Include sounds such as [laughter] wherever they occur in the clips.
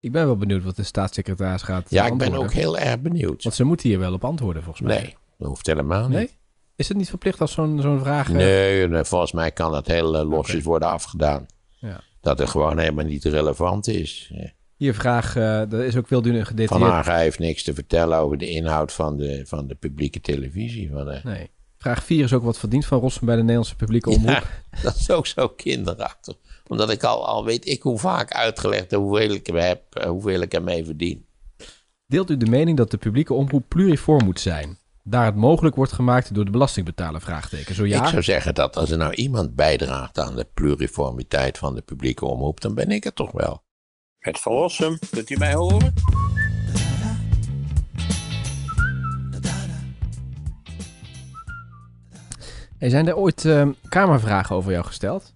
Ik ben wel benieuwd wat de staatssecretaris gaat Ja, ik ben ook heel erg benieuwd. Want ze moeten hier wel op antwoorden, volgens mij. Nee, dat hoeft helemaal nee? niet. Is het niet verplicht als zo'n zo'n vraag... Eh, nee, nee, volgens mij kan dat heel eh, losjes worden afgedaan. Ja. Dat het gewoon helemaal niet relevant is. Je vraag, uh, er is ook veel duur gedetailleerd... Van Haga heeft niks te vertellen over de inhoud van de, van de publieke televisie. Van, Nee. Vraag 4 is ook wat verdient van Rossum bij de Nederlandse publieke omroep. [laughs] dat is ook zo kinderachtig omdat ik al, al weet ik hoe vaak uitgelegd hoeveel ik hem heb, eh, hoeveel ik ermee verdien. Deelt u de mening dat de publieke omroep pluriform moet zijn? Daar het mogelijk wordt gemaakt door de belastingbetaler? Vraagteken. Zo ja? Ik zou zeggen dat als er nou iemand bijdraagt aan de pluriformiteit van de publieke omroep, dan ben ik het toch wel. Het verlossen, kunt u mij horen? zijn er ooit ehm, kamervragen over jou gesteld?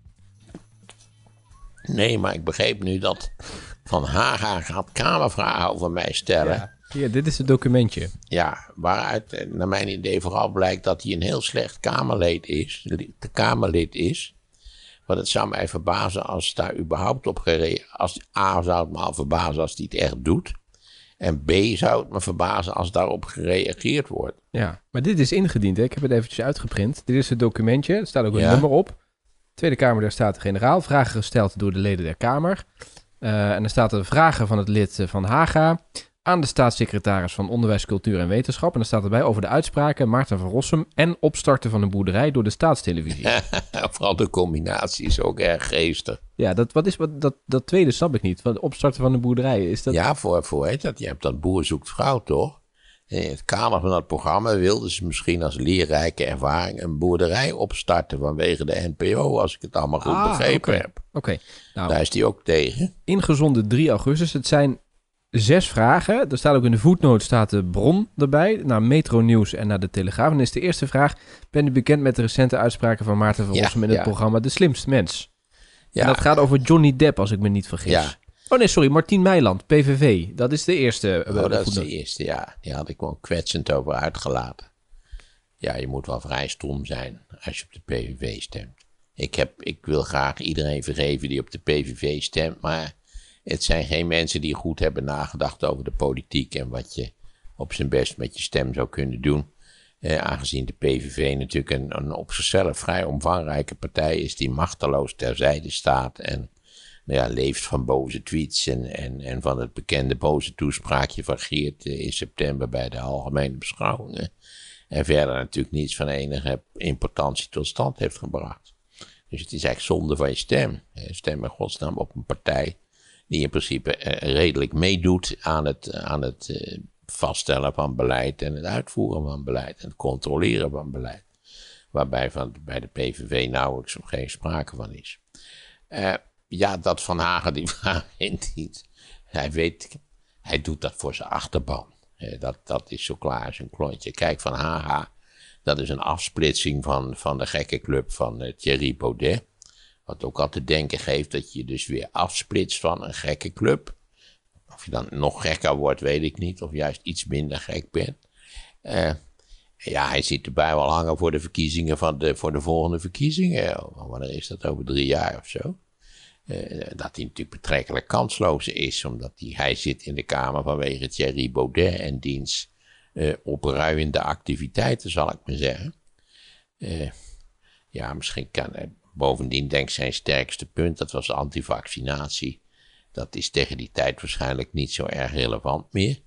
Nee, maar ik begreep nu dat Van Haga gaat kamervragen over mij stellen. Ja. dit is het documentje. Ja, waaruit naar mijn idee vooral blijkt dat hij een heel slecht kamerlid is. De kamerlid is. Want het zou mij verbazen als daar überhaupt op gereageerd... Als, A, zou het me al verbazen als hij het echt doet. En B, zou het me verbazen als daarop gereageerd wordt. Ja, maar dit is ingediend. Ik heb het eventjes uitgeprint. Dit is het documentje. Er staat ook een nummer op. Tweede Kamer der Staten-Generaal. Vragen gesteld door de leden der Kamer. Eh, en dan staat er vragen van het lid eh, van Haga aan de staatssecretaris van Onderwijs, Cultuur en Wetenschap. En dan staat erbij over de uitspraken Maarten van Rossum en opstarten van een boerderij door de staatstelevisie. [laughs] Vooral de combinatie is ook erg geestig. Ja, dat, wat is, wat, dat, dat tweede snap ik niet. Wat, opstarten van een boerderij, is dat... Ja, voor, voor heet dat. Je hebt dat boer zoekt vrouw, toch? in het kader van dat programma wilden ze misschien als leerrijke ervaring een boerderij opstarten vanwege de NPO, als ik het allemaal goed ah, begrepen heb. Oké, nou, daar is die ook tegen. Ingezonden 3 augustus. Het zijn zes vragen. Er staat ook in de voetnoot staat de bron erbij. Naar Metro Nieuws en naar de Telegraaf. En is de eerste vraag. Ben u bekend met de recente uitspraken van Maarten van Rossum in het programma De Slimste Mens? Ja. En dat gaat over Johnny Depp, als ik me niet vergis. Ja. Oh nee, sorry, Martien Meiland, PVV. Dat is de eerste. Eh, oh, dat is de eerste, ja. Die had ik wel kwetsend over uitgelaten. Ja, je moet wel vrij stom zijn als je op de PVV stemt. Ik, heb, ik wil graag iedereen vergeven die op de PVV stemt, maar het zijn geen mensen die goed hebben nagedacht over de politiek en wat je op zijn best met je stem zou kunnen doen. Eh, aangezien de PVV natuurlijk een, een, op zichzelf vrij omvangrijke partij is die machteloos terzijde staat en nou leeft van boze tweets en, en, en van het bekende boze toespraakje van Geert eh, in september bij de algemene beschouwingen. En verder natuurlijk niets van enige importantie tot stand heeft gebracht. Dus het is eigenlijk zonde van je stem. Stem in godsnaam op een partij die in principe eh, redelijk meedoet aan het, aan het eh, vaststellen van beleid en het uitvoeren van beleid en het controleren van beleid. Waarbij van, bij de PVV nauwelijks of geen sprake van is. Uh, ja, dat Van Hagen, die vraagt [laughs] niet. Hij weet, hij doet dat voor zijn achterban. Dat, dat is zo klaar als een klontje. Kijk, Van Haga, dat is een afsplitsing van, van de gekke club van eh, Thierry Baudet. Wat ook al te denken geeft dat je dus weer afsplitst van een gekke club. Of je dan nog gekker wordt, weet ik niet. Of juist iets minder gek bent. Eh, ja, hij zit erbij wel hangen voor de verkiezingen van de, voor de volgende verkiezingen. Wanneer is dat? Over drie jaar of zo. Eh, dat hij natuurlijk betrekkelijk kansloos is, omdat hij, hij zit in de Kamer vanwege Thierry Baudet en diens eh, opruiende activiteiten, zal ik maar zeggen. Eh, ja, misschien kan hij. Bovendien denk ik zijn sterkste punt, dat was antivaccinatie. Dat is tegen die tijd waarschijnlijk niet zo erg relevant meer.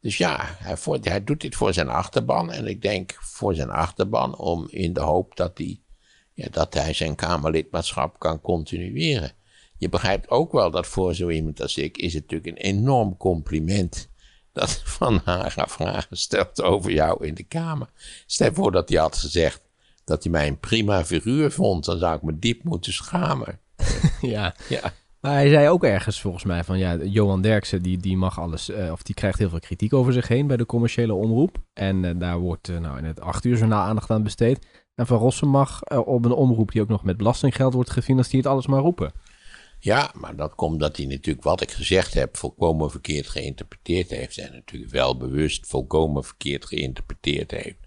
Dus ja, hij, voor, doet dit voor zijn achterban. En ik denk voor zijn achterban om in de hoop dat hij, ja, dat hij zijn Kamerlidmaatschap kan continueren je begrijpt ook wel dat voor zo iemand als ik is het natuurlijk een enorm compliment dat [laughs] Van Haga vragen stelt over jou in de Kamer. Stel voor dat hij had gezegd dat hij mij een prima figuur vond, dan zou ik me diep moeten schamen. [laughs] ja. ja. Maar hij zei ook ergens volgens mij van ja, Johan Derksen die, die mag alles, eh, of die krijgt heel veel kritiek over zich heen bij de commerciële omroep. En eh, daar wordt eh, nou in het acht uur journaal aandacht aan besteed. En Van Rossen mag op een omroep die ook nog met belastinggeld wordt gefinancierd alles maar roepen. Ja, maar dat komt dat hij natuurlijk wat ik gezegd heb volkomen verkeerd geïnterpreteerd heeft. En natuurlijk wel bewust volkomen verkeerd geïnterpreteerd heeft.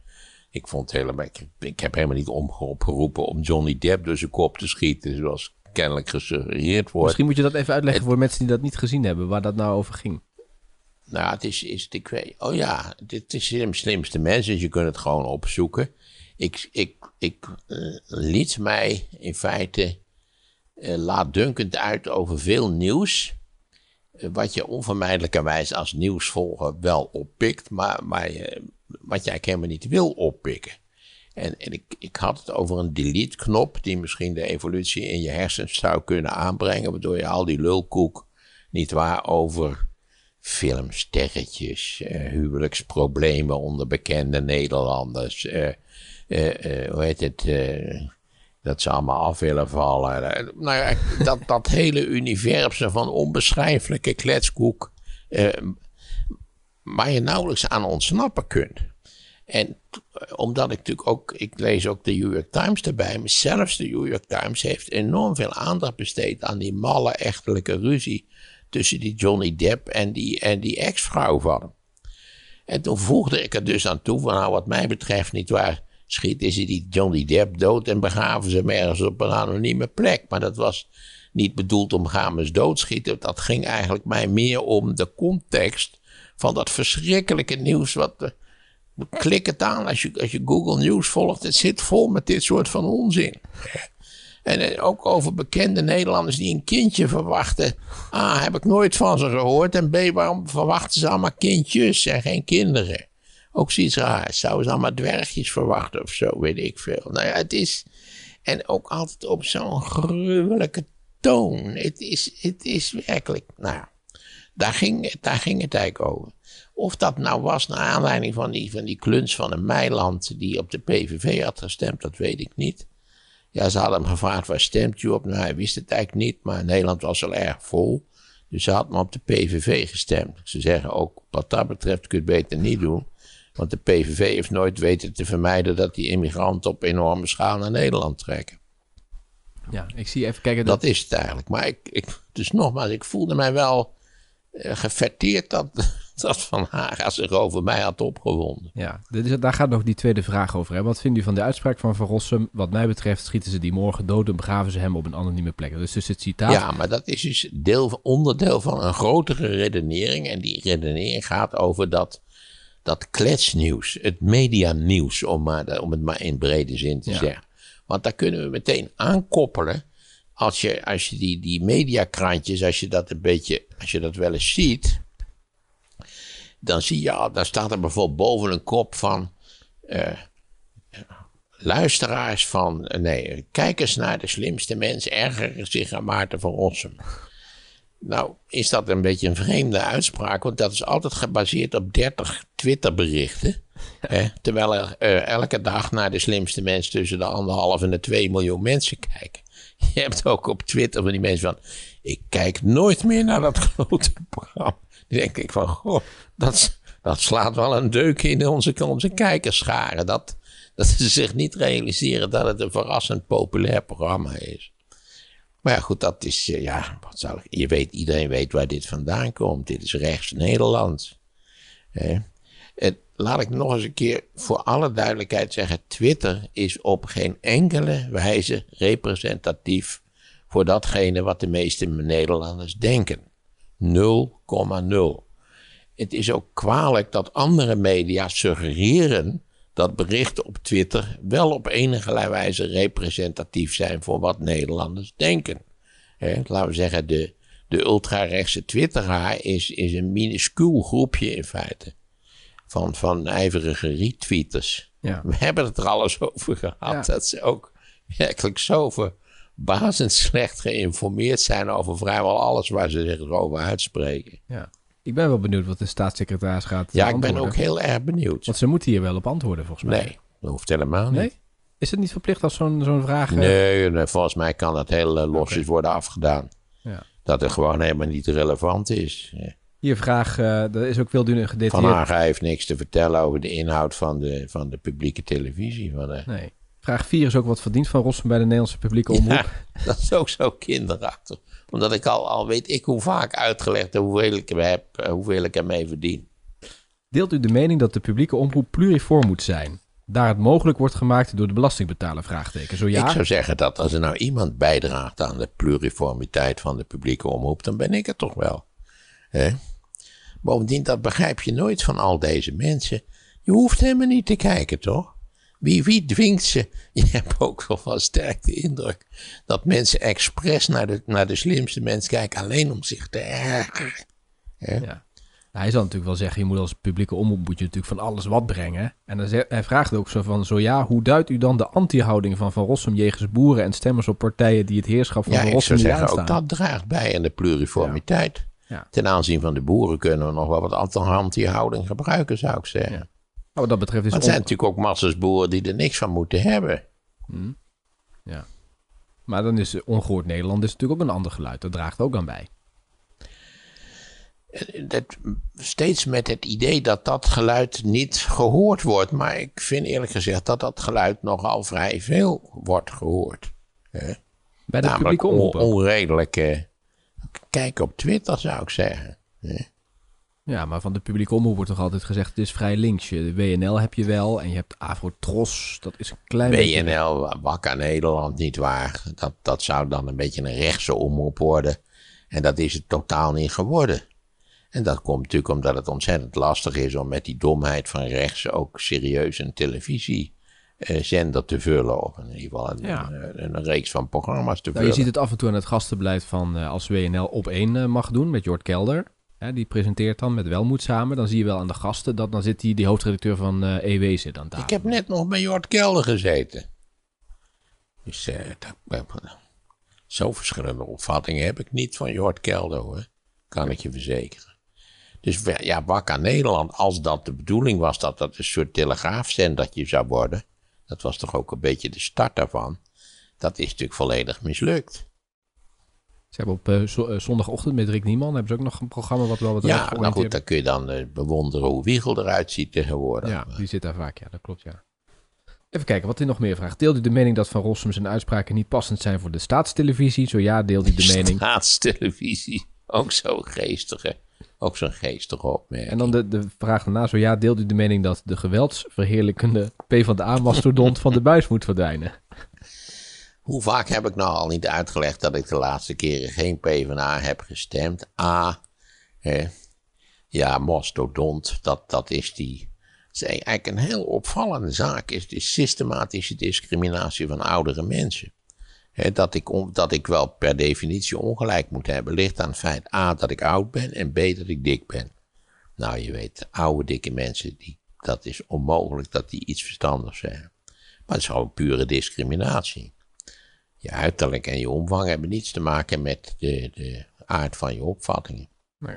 Ik, vond helemaal, ik, heb helemaal niet opgeroepen om Johnny Depp door zijn kop te schieten, zoals kennelijk gesuggereerd wordt. Misschien moet je dat even uitleggen voor mensen die dat niet gezien hebben, waar dat nou over ging. Nou, het is, is de oh ja, dit is de slimste mensen, dus je kunt het gewoon opzoeken. Ik, ik, ik eh, liet mij in feite eh, laatdunkend uit over veel nieuws. Eh, wat je onvermijdelijkerwijs als nieuwsvolger wel oppikt, maar, maar wat jij helemaal niet wil oppikken. En, en ik, ik, had het over een delete-knop die misschien de evolutie in je hersens zou kunnen aanbrengen, waardoor je al die lulkoek, niet waar over filmsterretjes, eh, huwelijksproblemen onder bekende Nederlanders, hoe heet het, dat ze allemaal af willen vallen. Eh, nou ja, dat, dat [laughs] hele universum van onbeschrijfelijke kletskoek. Eh, waar je nauwelijks aan ontsnappen kunt. En eh, omdat ik natuurlijk ook, ik lees ook de New York Times erbij, maar zelfs de New York Times heeft enorm veel aandacht besteed aan die malle echtelijke ruzie tussen die Johnny Depp en die, en die ex-vrouw van hem. En toen voegde ik er dus aan toe, van nou wat mij betreft niet waar, schieten ze die Johnny Depp dood en begraven ze hem ergens op een anonieme plek. Maar dat was niet bedoeld om Games doodschieten. Dat ging eigenlijk mij meer om de context van dat verschrikkelijke nieuws. Wat, eh, klik het aan als je, als je Google News volgt. Het zit vol met dit soort van onzin. En eh, ook over bekende Nederlanders die een kindje verwachten. A, ah, heb ik nooit van ze gehoord. En B, waarom verwachten ze allemaal kindjes en geen kinderen? ook zoiets raars. Zouden ze allemaal dwergjes verwachten of zo, weet ik veel. Nou ja, het is. En ook altijd op zo'n gruwelijke toon. Het is, het is werkelijk. Nou daar ging, daar ging het eigenlijk over. Of dat nou was naar aanleiding van die, van die kluns van een Meiland die op de PVV had gestemd, dat weet ik niet. Ja, ze hadden hem gevraagd waar stemt u op? Nou, hij wist het eigenlijk niet, maar Nederland was al erg vol. Dus ze had me op de PVV gestemd. Ze zeggen ook, wat dat betreft kun je het beter niet doen. Want de PVV heeft nooit weten te vermijden dat die immigranten op enorme schaal naar Nederland trekken. Ja, ik zie even kijken. Dat, is het eigenlijk. Maar ik, ik, dus nogmaals, ik voelde mij wel uh, dat, [laughs] dat Van Haga zich over mij had opgewonden. Ja, dit is, daar gaat nog die tweede vraag over. Hè? Wat vindt u van de uitspraak van Van Rossum? Wat mij betreft schieten ze die morgen dood en begraven ze hem op een anonieme plek. Dus dus het citaat. Ja, maar dat is dus deel, onderdeel van een grotere redenering. En die redenering gaat over dat dat kletsnieuws, het medianieuws, om, maar, om het maar in brede zin te zeggen. Want daar kunnen we meteen aankoppelen. Als je, als je die, die mediakrantjes, als je dat een beetje, als je dat wel eens ziet, dan zie je, ja, dan staat er bijvoorbeeld boven een kop van eh, luisteraars van, nee, kijkers naar de slimste mens ergeren zich aan Maarten van Rossum. Nou, is dat een beetje een vreemde uitspraak, want dat is altijd gebaseerd op 30 Twitterberichten. Hè, terwijl er eh, elke dag naar de slimste mensen tussen de anderhalf en de 2 miljoen mensen kijken. [laughs] Je hebt ook op Twitter van die mensen van, ik kijk nooit meer naar dat [laughs] grote programma. Dan denk ik van, dat, dat slaat wel een deuk in onze, onze kijkerscharen. Dat, dat ze zich niet realiseren dat het een verrassend populair programma is. Maar ja, goed, dat is, eh, ja, wat je weet, iedereen weet waar dit vandaan komt. Dit is rechts Nederland. En laat ik nog eens een keer voor alle duidelijkheid zeggen, Twitter is op geen enkele wijze representatief voor datgene wat de meeste Nederlanders denken. 0,0. Het is ook kwalijk dat andere media suggereren dat berichten op Twitter wel op enige wijze representatief zijn voor wat Nederlanders denken. laten we zeggen, de, de ultra-rechtse Twitteraar is, is een minuscuul groepje in feite. Van, van ijverige retweeters. Ja. We hebben het er alles over gehad. Dat ze ook werkelijk zo verbazend slecht geïnformeerd zijn over vrijwel alles waar ze zich over uitspreken. Ja. Ik ben wel benieuwd wat de staatssecretaris gaat Ja, ik ben ook heel erg benieuwd. Want ze moeten hier wel op antwoorden, volgens mij. Nee, dat hoeft helemaal niet. Nee? Is het niet verplicht als zo'n zo'n vraag... Eh, nee, volgens mij kan dat heel eh, losjes worden afgedaan. Ja. Dat het gewoon helemaal niet relevant is. Je vraag, uh, eh, dat is ook een gedetailleerd. Van Haga heeft niks te vertellen over de inhoud van de, van de publieke televisie. Van, Nee. Vraag 4 is ook wat verdient van Rossum bij de Nederlandse publieke omroep. [laughs] dat is ook zo kinderachtig omdat ik al, al weet ik hoe vaak uitgelegd hoeveel ik heb, eh, hoeveel ik ermee verdien. Deelt u de mening dat de publieke omroep pluriform moet zijn? Daar het mogelijk wordt gemaakt door de belastingbetaler, vraagteken. Zo ja? Ik zou zeggen dat als er nou iemand bijdraagt aan de pluriformiteit van de publieke omroep, dan ben ik het toch wel. Bovendien, dat begrijp je nooit van al deze mensen. Je hoeft helemaal niet te kijken, toch? Wie, wie dwingt ze? [laughs] Je hebt ook wel van sterk de indruk dat mensen expres naar de, naar de slimste mens kijken alleen om zich te ergeren. Ja. Nou, hij zal natuurlijk wel zeggen, je moet als publieke omroep moet je natuurlijk van alles wat brengen. En dan hij vraagt ook zo van, zo ja, hoe duidt u dan de anti-houding van Van Rossum jegens boeren en stemmers op partijen die het heerschap van ja, Van Rossum zeggen ook dat draagt bij aan de pluriformiteit. Ja. Ten aanzien van de boeren kunnen we nog wel wat anti-houding gebruiken, zou ik zeggen. Nou, wat dat betreft Er zijn natuurlijk ook massasboeren die er niks van moeten hebben. Hmm. Ja. Maar dan is eh, ongehoord Nederland is natuurlijk ook een ander geluid. Dat draagt ook aan bij. Eh, eh, dat, steeds met het idee dat dat geluid niet gehoord wordt. Maar ik vind eerlijk gezegd dat dat geluid nogal vrij veel wordt gehoord. Hè? Bij de publieke onredelijke. Kijk op Twitter zou ik zeggen. Hè? Ja, maar van de publieke omroep wordt toch altijd gezegd: het is vrij links. De WNL heb je wel en je hebt Avrotros. Dat is een klein WNL, beetje... Wakka Nederland, niet waar. Dat, dat zou dan een beetje een rechtse omroep worden. En dat is het totaal niet geworden. En dat komt natuurlijk omdat het ontzettend lastig is om met die domheid van rechts ook serieus een televisiezender te vullen. Of in ieder geval een, ja. een, reeks van programma's te nou, Maar Je ziet het af en toe aan het gastenbeleid van eh, als WNL op één eh, mag doen met Jord Kelder die presenteert dan met Welmoed samen. Dan zie je wel aan de gasten dat dan zit die, die hoofdredacteur van uh, eh, EW zit dan daar. Ik heb net nog bij Jort Kelder gezeten. Eh, dus zo verschillende opvattingen heb ik niet van Jort Kelder hoor. Kan ik je verzekeren. Dus ja, Wakka Nederland, als dat de bedoeling was dat dat een soort telegraafzendertje zou worden. Dat was toch ook een beetje de start daarvan. Dat is natuurlijk volledig mislukt. Ze hebben op eh, eh, zondagochtend met Rick Nieman hebben ze ook nog een programma wat wel wat Ja, nou goed, dan kun je dan eh, bewonderen hoe Wiegel eruit ziet tegenwoordig. Ja, die zit daar vaak, ja, dat klopt, ja. Even kijken, wat hij nog meer vraagt. Deelt u de mening dat Van Rossum zijn uitspraken niet passend zijn voor de staatstelevisie? Zo ja, deelt u de mening. [laughs] Staatstelevisie, ook zo geestige. Ook zo'n geestige opmerking. En dan de, de vraag daarna, zo ja, deelt u de mening dat de geweldsverheerlijkende P van de mastodont van de buis moet verdwijnen? Hoe vaak heb ik nou al niet uitgelegd dat ik de laatste keren geen PvdA heb gestemd? A, ja, mastodont, dat, dat is die... E- eigenlijk een heel opvallende zaak, is de systematische discriminatie van oudere mensen. dat, ik dat ik wel per definitie ongelijk moet hebben, ligt aan het feit A, dat ik oud ben en B, dat ik dik ben. Nou, je weet, oude dikke mensen, die, dat is onmogelijk dat die iets verstandigs zijn. Maar het is gewoon pure discriminatie je uiterlijk en je omvang hebben niets te maken met de, de aard van je opvattingen. Nee.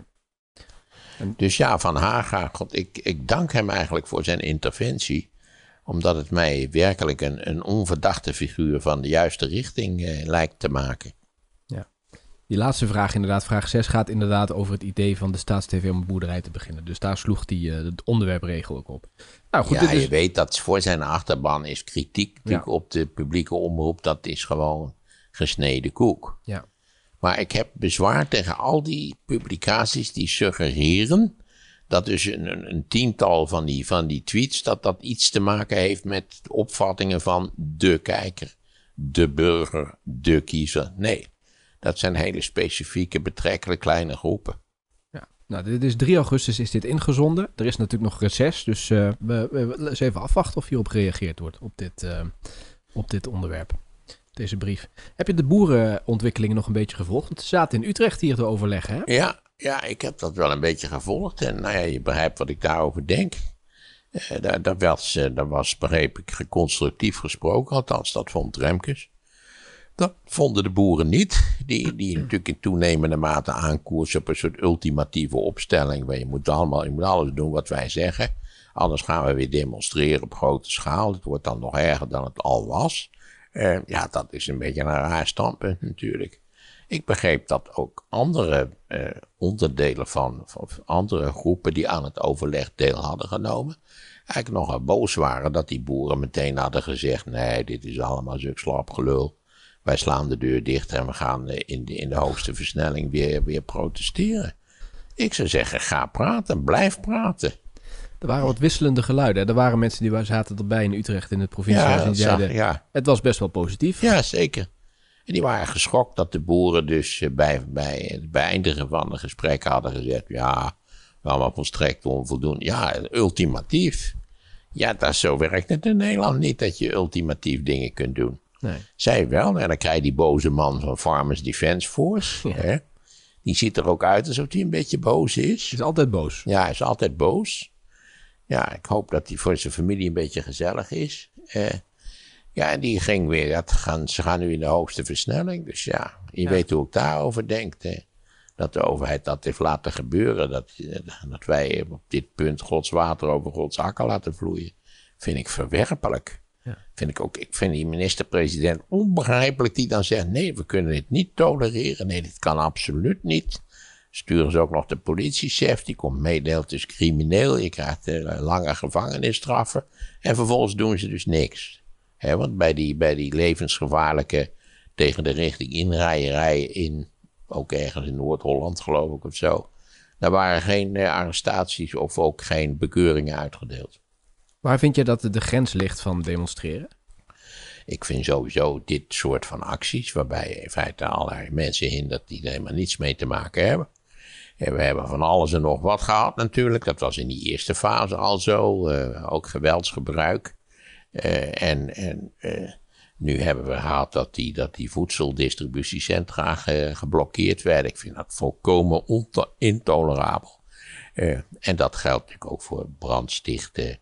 Dus ja, Van Haga, God, ik, ik dank hem eigenlijk voor zijn interventie. Omdat het mij werkelijk een, een onverdachte figuur van de juiste richting eh, lijkt te maken. Die laatste vraag, inderdaad, vraag 6, gaat inderdaad over het idee van de staatstv om een boerderij te beginnen. Dus daar sloeg hij uh, eh, het onderwerpregel ook op. Nou, goed, ja, je weet dat voor zijn achterban is kritiek op de publieke omroep, dat is gewoon gesneden koek. Ja. Maar ik heb bezwaar tegen al die publicaties die suggereren dat dus een, een, tiental van die, van die tweets, dat dat iets te maken heeft met opvattingen van de kijker, de burger, de kiezer. Nee. Dat zijn hele specifieke, betrekkelijk kleine groepen. Ja, nou, dit is 3 augustus is dit ingezonden. Er is natuurlijk nog reces, dus eh, we, we, even afwachten of hierop gereageerd wordt op dit, eh, op dit onderwerp. Deze brief. Heb je de boerenontwikkelingen nog een beetje gevolgd? Want ze zaten in Utrecht hier te overleggen, hè? Ja, ja, ik heb dat wel een beetje gevolgd. En nou ja, je begrijpt wat ik daarover denk. Eh, dat was, begreep ik, constructief gesproken. Althans, dat vond Remkes. Dat vonden de boeren niet. Die, die [clears throat] natuurlijk in toenemende mate aankoersen op een soort ultimatieve opstelling. Waar je moet, allemaal, je moet alles doen wat wij zeggen. Anders gaan we weer demonstreren op grote schaal. Het wordt dan nog erger dan het al was. Eh, ja, dat is een beetje een raar standpunt natuurlijk. Ik begreep dat ook andere eh, onderdelen van, van andere groepen die aan het overleg deel hadden genomen, eigenlijk nogal boos waren dat die boeren meteen hadden gezegd: nee, dit is allemaal zulk slap gelul wij slaan de deur dicht en we gaan eh, in de, in de hoogste versnelling weer, weer protesteren. Ik zou zeggen, ga praten, blijf praten. Er waren wat wisselende geluiden. Er waren mensen die zaten erbij in Utrecht in het provinciehuis. Ja, het was best wel positief. Ja, zeker. En die waren geschokt dat de boeren dus eh, bij, bij het beëindigen van de gesprekken hadden gezegd... ja, allemaal volstrekt onvoldoende. Ja, ultimatief. Ja, dat, zo werkt het in Nederland niet, dat je ultimatief dingen kunt doen. Nee. Zij wel. En dan krijg je die boze man van Farmers Defense Force. Hè? Die ziet er ook uit alsof hij een beetje boos is. Is altijd boos. Ja, hij is altijd boos. Ja, ik hoop dat hij voor zijn familie een beetje gezellig is. Eh, ja, en die ging weer. Dat gaan, ze gaan nu in de hoogste versnelling. Dus ja, je weet hoe ik daarover denk. Hè? Dat de overheid dat heeft laten gebeuren. Dat, dat wij op dit punt Gods water over Gods akker laten vloeien. Vind ik verwerpelijk. Vind ik ook. Ik vind die minister-president onbegrijpelijk die dan zegt: nee, we kunnen dit niet tolereren. Nee, dit kan absoluut niet. Sturen ze ook nog de politiechef, die komt meedeelt, is crimineel, je krijgt uh, lange gevangenisstraffen. En vervolgens doen ze dus niks. He, want bij die, bij die levensgevaarlijke tegen de richting inrijerij in, ook ergens in Noord-Holland geloof ik of zo, daar waren geen eh, arrestaties of ook geen bekeuringen uitgedeeld. Waar vind je dat de grens ligt van demonstreren? Ik vind sowieso dit soort van acties, waarbij je in feite allerlei mensen hindert die er helemaal niets mee te maken hebben. En we hebben van alles en nog wat gehad natuurlijk. Dat was in die eerste fase al zo. Eh, ook geweldsgebruik. Eh, en en eh, nu hebben we gehad dat die, dat die voedseldistributiecentra geblokkeerd werden. Ik vind dat volkomen intolerabel. en dat geldt natuurlijk ook voor brandstichten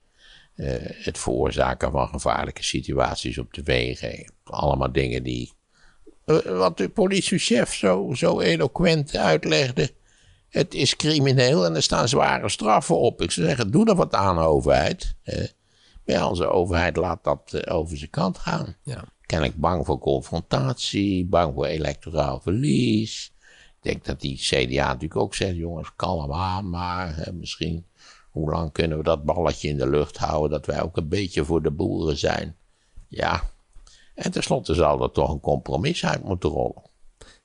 eh, het veroorzaken van gevaarlijke situaties op de wegen. Allemaal dingen die. Eh, wat de politiechef zo, zo eloquent uitlegde. Het is crimineel en er staan zware straffen op. Ik zou zeggen, doe er wat aan, overheid. Uh, maar onze overheid laat dat eh, over zijn kant gaan. Ja. ik bang voor confrontatie, bang voor electoraal verlies. Ik denk dat die CDA natuurlijk ook zegt: jongens, kalm aan, maar misschien hoe lang kunnen we dat balletje in de lucht houden dat wij ook een beetje voor de boeren zijn? Ja. En tenslotte zal er toch een compromis uit moeten rollen.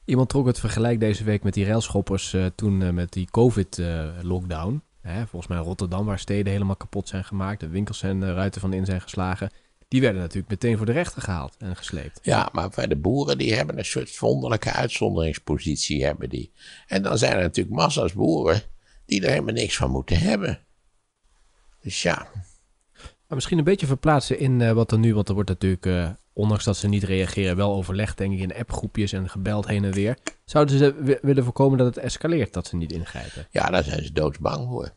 Iemand trok het vergelijk deze week met die railschoppers eh, toen eh, met die COVID-lockdown. Eh, volgens mij Rotterdam, waar steden helemaal kapot zijn gemaakt. De winkels zijn ruiten van in zijn geslagen. Die werden natuurlijk meteen voor de rechter gehaald en gesleept. Ja, maar de boeren die hebben een soort wonderlijke uitzonderingspositie. Hebben die. En dan zijn er natuurlijk massa's boeren die er helemaal niks van moeten hebben. Dus ja. Maar misschien een beetje verplaatsen in eh, wat er nu, want er wordt natuurlijk eh, ondanks dat ze niet reageren, wel overlegd, denk ik, in appgroepjes en gebeld heen en weer. Zouden ze willen voorkomen dat het escaleert, dat ze niet ingrijpen? Ja, daar zijn ze doodsbang voor.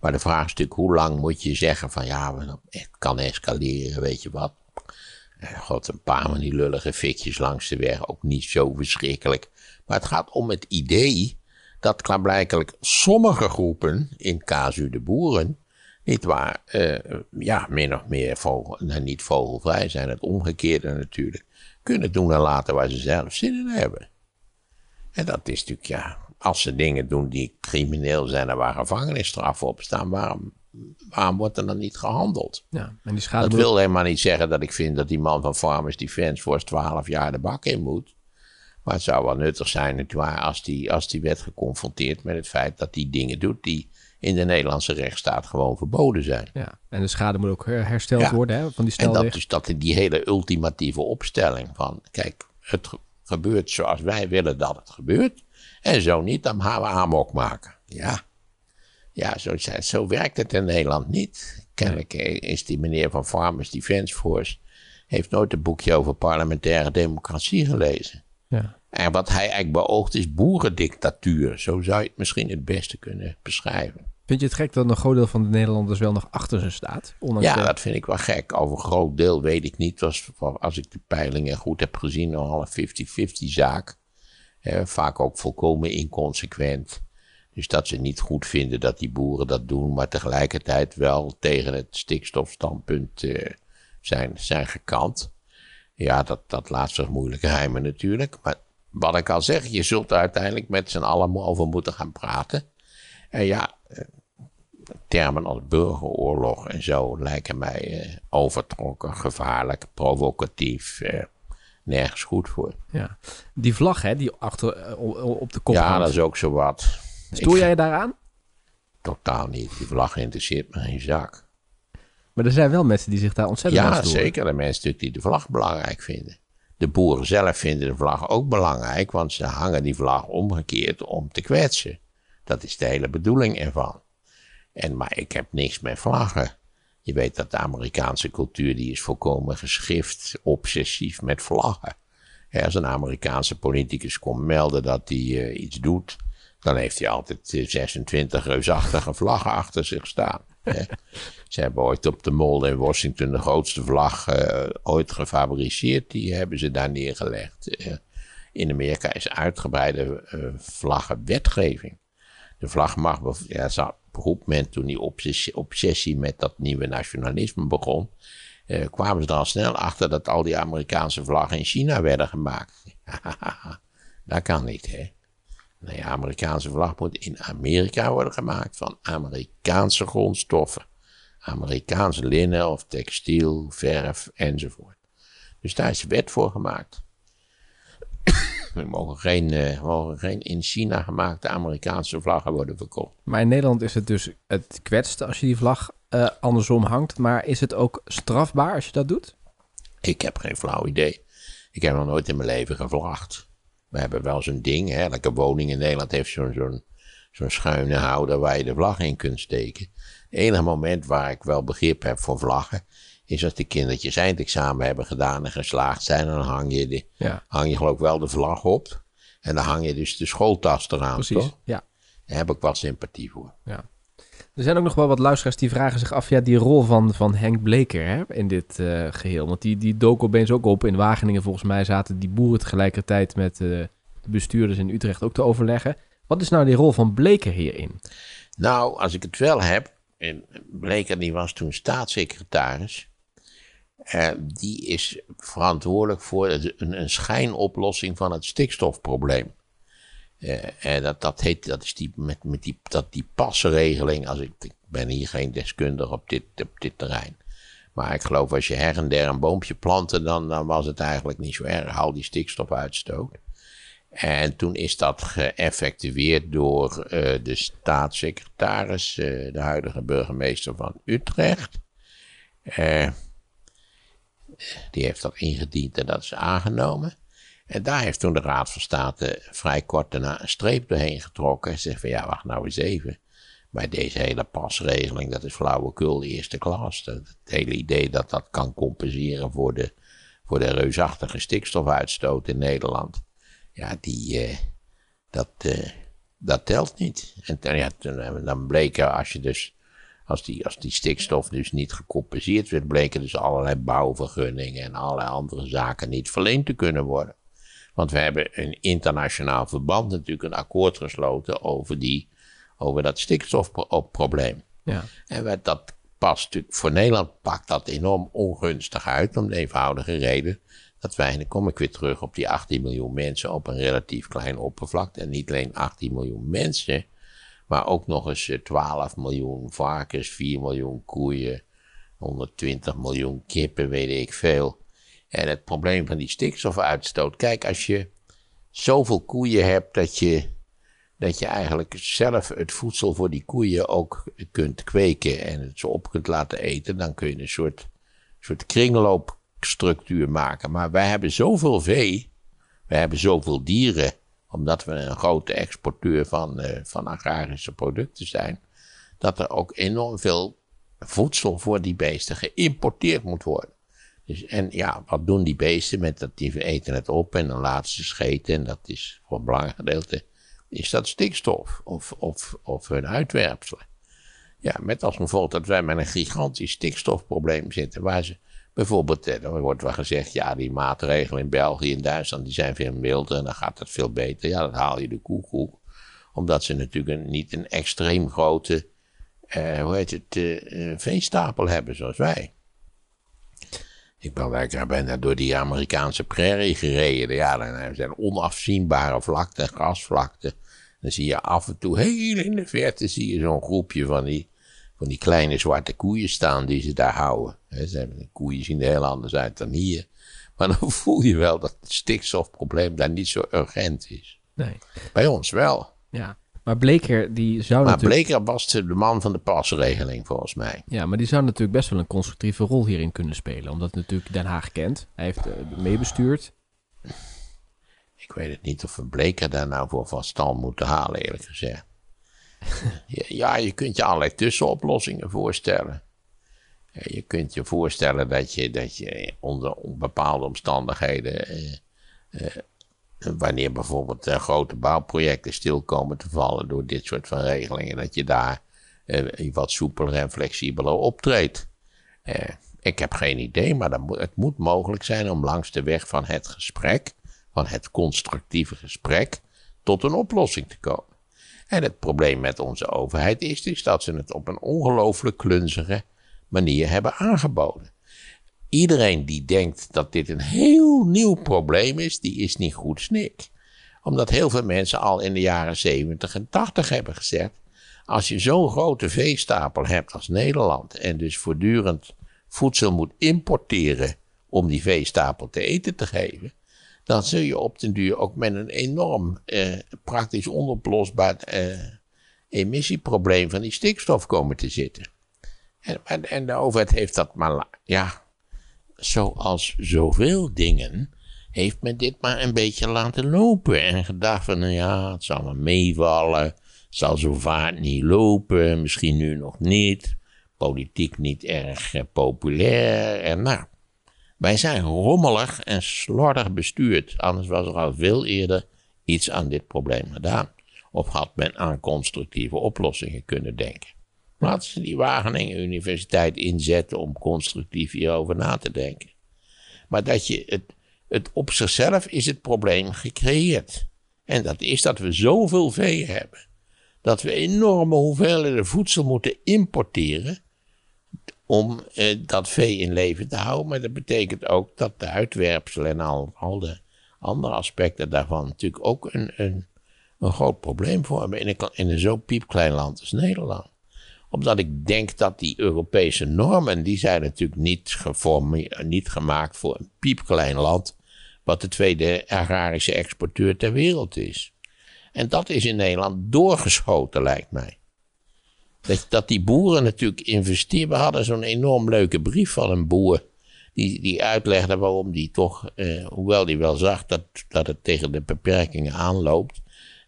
Maar de vraag is natuurlijk, hoe lang moet je zeggen van ja, het kan escaleren, weet je wat. Eh, God, een paar van die lullige fikjes langs de weg, ook niet zo verschrikkelijk. Maar het gaat om het idee dat klaarblijkelijk sommige groepen, in casu de boeren, niet waar, uh, ja, min of meer niet vogelvrij zijn. Het omgekeerde natuurlijk. Kunnen doen en laten waar ze zelf zin in hebben. En dat is natuurlijk, ja, als ze dingen doen die crimineel zijn en waar gevangenisstraf op staan, waarom, waarom wordt er dan niet gehandeld? Ja, die dat wil helemaal niet zeggen dat ik vind dat die man van Farmers Defense voor 12 jaar de bak in moet. Maar het zou wel nuttig zijn, waar, als die, als die werd geconfronteerd met het feit dat hij dingen doet die in de Nederlandse rechtsstaat gewoon verboden zijn. Ja, en de schade moet ook eh, hersteld worden hè, van die stelweg. En dat is dat, die hele ultimatieve opstelling van, kijk, het gebeurt zoals wij willen dat het gebeurt. En zo niet, dan gaan we amok maken. Ja, ja zo, zo werkt het in Nederland niet. Kennelijk eh, is die meneer van Farmers Defence Force... heeft nooit een boekje over parlementaire democratie gelezen. Ja. En wat hij eigenlijk beoogt is boerendictatuur. Zo zou je het misschien het beste kunnen beschrijven. Vind je het gek dat een groot deel van de Nederlanders wel nog achter ze staat? ja, dat vind ik wel gek. Over een groot deel weet ik niet. Was, als ik de peilingen goed heb gezien, een een 50-50 zaak. vaak ook volkomen inconsequent. Dus dat ze niet goed vinden dat die boeren dat doen, maar tegelijkertijd wel tegen het stikstofstandpunt eh, zijn, zijn gekant. Ja, dat, dat laat zich moeilijk rijmen natuurlijk. Maar wat ik al zeg, je zult uiteindelijk met z'n allen over moeten gaan praten. En ja, termen als burgeroorlog en zo lijken mij eh, overtrokken, gevaarlijk, provocatief. Eh, nergens goed voor. Ja. Die vlag hè, die achter eh, op de kop Ja, dat is ook zo wat. Dus Stoor jij je daaraan? Totaal niet. Die vlag interesseert me geen zak. Maar er zijn wel mensen die zich daar ontzettend ja, aan Ja, zeker. de mensen die de vlag belangrijk vinden. De boeren zelf vinden de vlag ook belangrijk, want ze hangen die vlag omgekeerd om te kwetsen. Dat is de hele bedoeling ervan. En, maar ik heb niks met vlaggen. Je weet dat de Amerikaanse cultuur die is volkomen geschift, obsessief met vlaggen. als een Amerikaanse politicus komt melden dat hij eh, iets doet, dan heeft hij altijd 26 eh, reusachtige vlaggen achter zich staan. [laughs] Ze hebben ooit op de Mol in Washington de grootste vlag eh, ooit gefabriceerd. Die hebben ze daar neergelegd. in Amerika is uitgebreide vlaggenwetgeving. De vlag mag, ja, beroep men, toen die obsessie, met dat nieuwe nationalisme begon, eh, kwamen ze er al snel achter dat al die Amerikaanse vlaggen in China werden gemaakt. [laughs] dat kan niet, hè? Nee, de Amerikaanse vlag moet in Amerika worden gemaakt van Amerikaanse grondstoffen. Amerikaanse linnen of textiel, verf enzovoort. Dus daar is wet voor gemaakt. Er mogen geen, eh, mogen geen in China gemaakte Amerikaanse vlaggen worden verkocht. Maar in Nederland is het dus het kwetste als je die vlag eh, andersom hangt. Maar is het ook strafbaar als je dat doet? Ik heb geen flauw idee. Ik heb nog nooit in mijn leven gevlagd. We hebben wel zo'n ding, hè? elke woning in Nederland heeft zo'n zo'n zo'n schuine houder waar je de vlag in kunt steken. Het enige moment waar ik wel begrip heb voor vlaggen is als de kindertjes eindexamen hebben gedaan en geslaagd zijn, dan hang je, hang je geloof ik wel de vlag op. En dan hang je dus de schooltas eraan, Precies, ja. Daar heb ik wat sympathie voor. Ja. Er zijn ook nog wel wat luisteraars die vragen zich af, ja, die rol van, van Henk Bleker hè, in dit eh, geheel. Want die, die dook opeens ook op. In Wageningen volgens mij zaten die boeren tegelijkertijd met eh, de bestuurders in Utrecht ook te overleggen. Wat is nou die rol van Bleker hierin? Nou, als ik het wel heb, en Bleker die was toen staatssecretaris. Uh, die is verantwoordelijk voor een, een, schijnoplossing van het stikstofprobleem. en eh, eh, dat, dat, heet, dat is die, met, met die, dat die pasregeling. Als ik, ik ben hier geen deskundige op dit, op dit terrein. Maar ik geloof als je her en der een boompje plantte, dan, dan was het eigenlijk niet zo erg. Haal die stikstofuitstoot. En toen is dat geëffectueerd door de staatssecretaris, de huidige burgemeester van Utrecht. Die heeft dat ingediend en dat is aangenomen. En daar heeft toen de Raad van State vrij kort daarna een streep doorheen getrokken. En zegt van ja, wacht nou eens even. Bij deze hele pasregeling, dat is flauwekul eerste klas. het hele idee dat dat kan compenseren voor de, voor de reusachtige stikstofuitstoot in Nederland. Ja, die, eh, dat, eh, dat telt niet. En ten, ja, eh, dan bleek er, als je dus als die, als die stikstof dus niet gecompenseerd werd, bleken dus allerlei bouwvergunningen en allerlei andere zaken niet verleend te kunnen worden. Want we hebben in internationaal verband natuurlijk een akkoord gesloten over, die, over dat stikstofprobleem. Ja. En dat past natuurlijk, voor Nederland pakt dat enorm ongunstig uit, om de eenvoudige reden dat wij, en dan kom ik weer terug op die 18 miljoen mensen op een relatief klein oppervlak. En niet alleen 18 miljoen mensen, maar ook nog eens 12 eh, miljoen varkens, 4 miljoen koeien, 120 miljoen kippen, weet ik veel. En het probleem van die stikstofuitstoot. Kijk, als je zoveel koeien hebt dat je, dat je eigenlijk zelf het voedsel voor die koeien ook kunt kweken en het ze op kunt laten eten, dan kun je een soort, soort kringloopstructuur maken. Maar wij hebben zoveel vee, wij hebben zoveel dieren omdat we een grote exporteur van, eh, van agrarische producten zijn, dat er ook enorm veel voedsel voor die beesten geïmporteerd moet worden. Dus, en ja, wat doen die beesten met dat? Die eten het op en dan laten ze scheten, en dat is voor een belangrijk gedeelte, is dat stikstof of, of, of hun uitwerpselen. Ja, met als gevolg dat wij met een gigantisch stikstofprobleem zitten, waar ze Bijvoorbeeld, er wordt wel gezegd, ja, die maatregelen in België en Duitsland, die zijn veel milder en dan gaat het veel beter. Ja, dan haal je de koekoek. Omdat ze natuurlijk niet een extreem grote, eh, hoe heet het, eh, eh, veestapel hebben zoals wij. Ik ben bijna door die Amerikaanse prairie gereden. Ja, dan zijn onafzienbare vlakten, grasvlakten. Dan zie je af en toe, heel in de verte, zie je zo'n groepje van die van die kleine zwarte koeien staan die ze daar houden. ze hebben, koeien zien er heel anders uit dan hier. Maar dan [laughs] voel je wel dat het stikstofprobleem daar niet zo urgent is. Nee. Bij ons wel. Ja. Maar Bleker, die zou maar Bleker was de man van de pasregeling, volgens mij. Ja, maar die zou natuurlijk best wel een constructieve rol hierin kunnen spelen. Omdat natuurlijk Den Haag kent. Hij heeft eh, meebestuurd. Ik weet het niet of we Bleker daar nou voor van stal moeten halen, eerlijk gezegd. [laughs] ja, je kunt je allerlei tussenoplossingen voorstellen. Je kunt je voorstellen dat je, dat je onder bepaalde omstandigheden, eh, eh, wanneer bijvoorbeeld grote bouwprojecten stil komen te vallen door dit soort van regelingen, dat je daar eh, wat soepeler en flexibeler optreedt. Eh, ik heb geen idee, maar dat, het moet mogelijk zijn om langs de weg van het gesprek, van het constructieve gesprek, tot een oplossing te komen. En het probleem met onze overheid is, dus dat ze het op een ongelooflijk klunzige manier hebben aangeboden. Iedereen die denkt dat dit een heel nieuw probleem is, die is niet goed snik. Omdat heel veel mensen al in de jaren 70 en 80 hebben gezegd, als je zo'n grote veestapel hebt als Nederland en dus voortdurend voedsel moet importeren om die veestapel te eten te geven, dan zul je op den duur ook met een enorm eh, praktisch onoplosbaar eh, emissieprobleem van die stikstof komen te zitten. En, en, de overheid heeft dat maar, ja, zoals zoveel dingen, heeft men dit maar een beetje laten lopen en gedacht van, nou ja, het zal maar meevallen, het zal zo vaart niet lopen, misschien nu nog niet, politiek niet erg eh, populair en nou. Wij zijn rommelig en slordig bestuurd, anders was er al veel eerder iets aan dit probleem gedaan. Of had men aan constructieve oplossingen kunnen denken. Laten ze die Wageningen Universiteit inzetten om constructief hierover na te denken. Maar dat je het, het op zichzelf is het probleem gecreëerd. En dat is dat we zoveel vee hebben. Dat we enorme hoeveelheden voedsel moeten importeren om eh, dat vee in leven te houden. Maar dat betekent ook dat de uitwerpselen en al, al de andere aspecten daarvan natuurlijk ook een, een, een groot probleem vormen in een, in een zo piepklein land als Nederland. Omdat ik denk dat die Europese normen, die zijn natuurlijk niet, niet gemaakt voor een piepklein land, wat de tweede agrarische exporteur ter wereld is. En dat is in Nederland doorgeschoten, lijkt mij. Dat, die boeren natuurlijk investeren. We hadden zo'n enorm leuke brief van een boer. Die, die uitlegde waarom die toch, eh, hoewel die wel zag dat, dat het tegen de beperkingen aanloopt,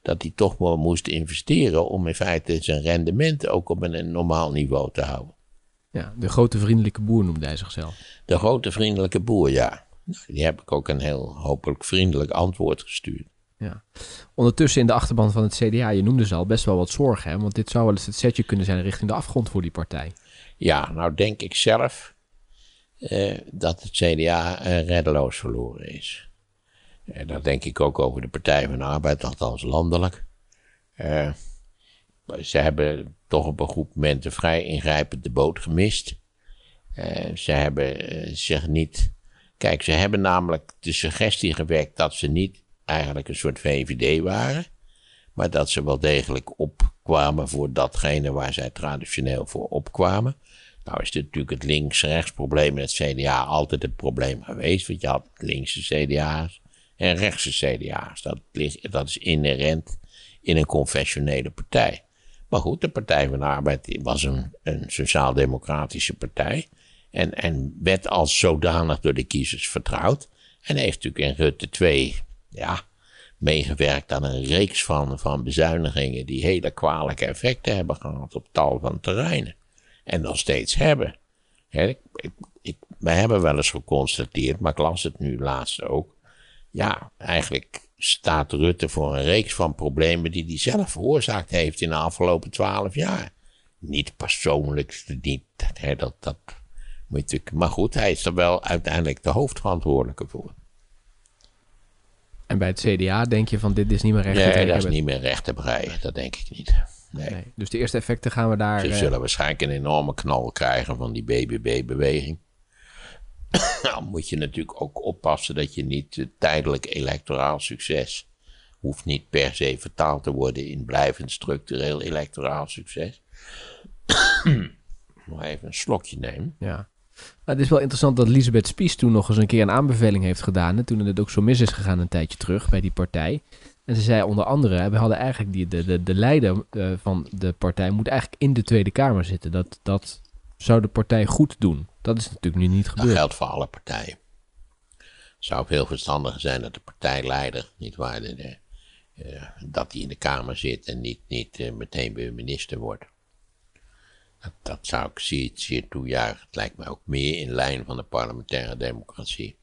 dat hij toch wel moest investeren om in feite zijn rendement ook op een, normaal niveau te houden. Ja, de grote vriendelijke boer noemde hij zichzelf. De grote vriendelijke boer, ja. Nou, die heb ik ook een heel hopelijk vriendelijk antwoord gestuurd. Ja. Ondertussen in de achterban van het CDA, je noemde ze al best wel wat zorgen, hè? want dit zou wel eens het setje kunnen zijn richting de afgrond voor die partij. Ja, nou denk ik zelf eh, dat het CDA eh, reddeloos verloren is. En dat denk ik ook over de Partij van de Arbeid, althans landelijk. Eh, ze hebben toch op een goed moment vrij ingrijpend de boot gemist. ze hebben zich niet. Kijk, ze hebben namelijk de suggestie gewekt dat ze niet eigenlijk een soort VVD waren, maar dat ze wel degelijk opkwamen voor datgene waar zij traditioneel voor opkwamen. Nou is dit natuurlijk het links-rechts probleem in het CDA altijd het probleem geweest, want je had linkse CDA's en rechtse CDA's. Dat, ligt, dat is inherent in een confessionele partij. Maar goed, de Partij van de Arbeid was een, een sociaal-democratische partij. En, en werd als zodanig door de kiezers vertrouwd. En heeft natuurlijk in Rutte 2 ja, meegewerkt aan een reeks van, van bezuinigingen die hele kwalijke effecten hebben gehad op tal van terreinen. En nog steeds hebben. He, ik, ik, we hebben wel eens geconstateerd, maar ik las het nu laatst ook. Ja, eigenlijk staat Rutte voor een reeks van problemen die hij zelf veroorzaakt heeft in de afgelopen twaalf jaar. Niet persoonlijk, niet, he, dat, dat moet ik. Maar goed, hij is er wel uiteindelijk de hoofdverantwoordelijke voor. En bij het CDA denk je van dit is niet meer recht te Nee, dat is niet meer recht te breien. Dat denk ik niet. Nee. Dus de eerste effecten gaan we daar... Ze eh, zullen waarschijnlijk een enorme knal krijgen van die BBB-beweging. [coughs] Dan moet je natuurlijk ook oppassen dat je niet eh, tijdelijk electoraal succes... hoeft niet per se vertaald te worden in blijvend structureel electoraal succes. [coughs] Moet even een slokje nemen. Ja. Maar het is wel interessant dat Elisabeth Spies toen nog eens een keer een aanbeveling heeft gedaan. toen het ook zo mis is gegaan een tijdje terug bij die partij. En ze zei onder andere, we hadden eigenlijk die, de, de, de leider eh, van de partij moet eigenlijk in de Tweede Kamer zitten. Dat, dat zou de partij goed doen. Dat is natuurlijk nu niet gebeurd. Dat geldt voor alle partijen. Het zou veel verstandiger zijn dat de partijleider, niet waar, de, eh, dat hij in de Kamer zit en niet, niet eh, meteen weer minister wordt. Dat zou ik zie zeer toejuichen. Het lijkt mij ook meer in lijn van de parlementaire democratie.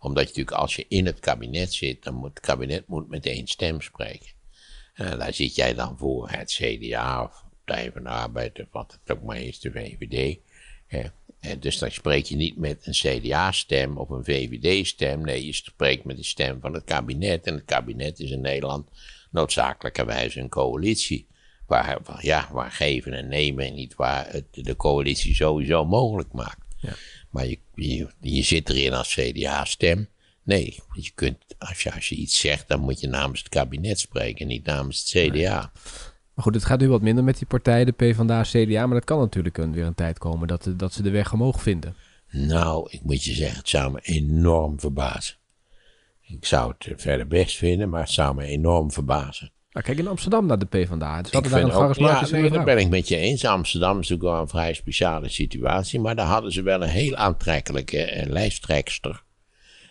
Omdat je natuurlijk als je in het kabinet zit, dan moet het kabinet moet met één stem spreken. En eh, daar zit jij dan voor het CDA of Partij van de Arbeid of wat het ook maar is, de VVD. En eh, eh, dus dan spreek je niet met een CDA-stem of een VVD-stem. Nee, je spreekt met de stem van het kabinet. En het kabinet is in Nederland noodzakelijkerwijs een coalitie. Waar, ja, waar geven en nemen en niet waar het de coalitie sowieso mogelijk maakt. Ja. Maar je, je, zit erin als CDA-stem. Nee, je kunt, als, je, als je iets zegt, dan moet je namens het kabinet spreken, niet namens het CDA. Maar goed, het gaat nu wat minder met die partijen, de PvdA, CDA. Maar dat kan natuurlijk weer een tijd komen dat, dat ze de weg omhoog vinden. Nou, ik moet je zeggen, het zou me enorm verbazen. Ik zou het eh, verder best vinden, maar het zou me enorm verbazen. Nou, kijk in Amsterdam naar de PvdA. Dus Dat vind daar een ook, ja, nee, daar ben ik met je eens. Amsterdam is natuurlijk wel een vrij speciale situatie. Maar daar hadden ze wel een heel aantrekkelijke uh, lijsttrekster.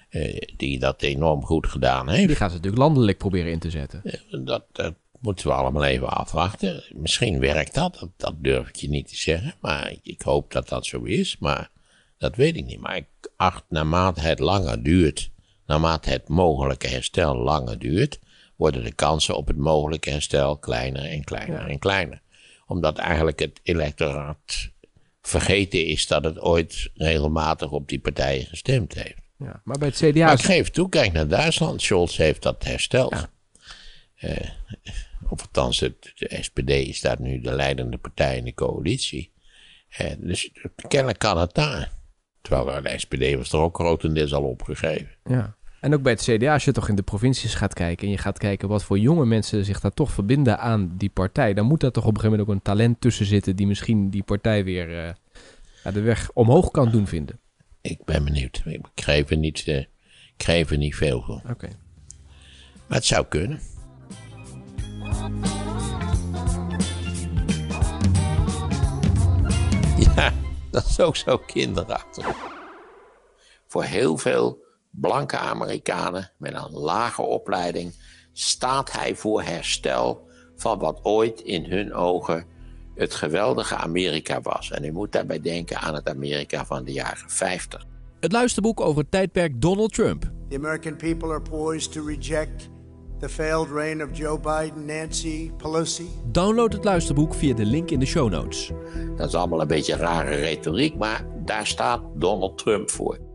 Eh, die dat enorm goed gedaan heeft. Die gaan ze natuurlijk landelijk proberen in te zetten. Eh, dat, dat, moeten we allemaal even afwachten. Misschien werkt dat, dat, dat. durf ik je niet te zeggen. Maar ik hoop dat dat zo is. Maar dat weet ik niet. Maar ik acht naarmate het langer duurt. Naarmate het mogelijke herstel langer duurt worden de kansen op het mogelijke herstel kleiner en kleiner en kleiner. Omdat eigenlijk het electoraat vergeten is dat het ooit regelmatig op die partijen gestemd heeft. Ja, maar bij het CDA. Maar ik geef toe, kijk naar Duitsland. Scholz heeft dat hersteld. Ja. Uh, of althans, de SPD is daar nu de leidende partij in de coalitie. Eh, dus kennelijk kan het daar. Terwijl de SPD was er ook grotendeels al opgegeven. Ja. En ook bij het CDA, als je toch in de provincies gaat kijken en je gaat kijken wat voor jonge mensen zich daar toch verbinden aan die partij, dan moet daar toch op een gegeven moment ook een talent tussen zitten die misschien die partij weer eh, de weg omhoog kan doen vinden. Ik ben benieuwd. Ik krijg er niet, uh, er niet veel van. Oké. Maar het zou kunnen. Ja, dat is ook zo kinderachtig. Voor heel veel blanke Amerikanen met een lage opleiding staat hij voor herstel van wat ooit in hun ogen het geweldige Amerika was. En u moet daarbij denken aan het Amerika van de jaren 50. Het luisterboek over het tijdperk Donald Trump. The American people are poised to reject the failed reign of Joe Biden, Nancy Pelosi. Download het luisterboek via de link in de show notes. Dat is allemaal een beetje rare retoriek, maar daar staat Donald Trump voor.